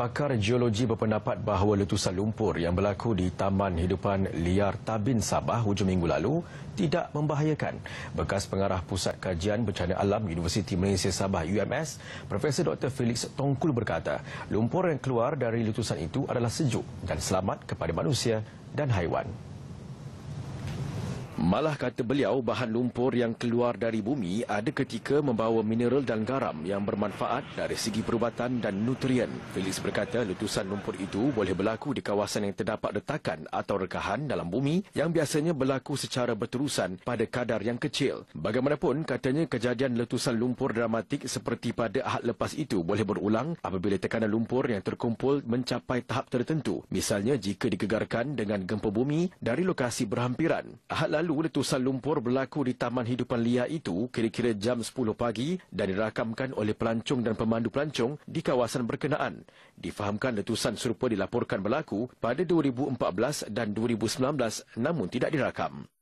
pakar geologi berpendapat bahawa letusan lumpur yang berlaku di Taman Hidupan Liar Tabin Sabah hujung minggu lalu tidak membahayakan. Bekas pengarah Pusat Kajian Bencana Alam Universiti Malaysia Sabah UMS, Profesor Dr. Felix Tongkul berkata, lumpur yang keluar dari letusan itu adalah sejuk dan selamat kepada manusia dan haiwan. Malah kata beliau, bahan lumpur yang keluar dari bumi ada ketika membawa mineral dan garam yang bermanfaat dari segi perubatan dan nutrien. Felix berkata letusan lumpur itu boleh berlaku di kawasan yang terdapat retakan atau rekahan dalam bumi yang biasanya berlaku secara berterusan pada kadar yang kecil. Bagaimanapun, katanya kejadian letusan lumpur dramatik seperti pada ahad lepas itu boleh berulang apabila tekanan lumpur yang terkumpul mencapai tahap tertentu. Misalnya jika digegarkan dengan gempa bumi dari lokasi berhampiran. Ahad lalu, letusan lumpur berlaku di Taman Hidupan Lia itu kira-kira jam 10 pagi dan dirakamkan oleh pelancong dan pemandu pelancong di kawasan berkenaan. Difahamkan letusan serupa dilaporkan berlaku pada 2014 dan 2019 namun tidak dirakam.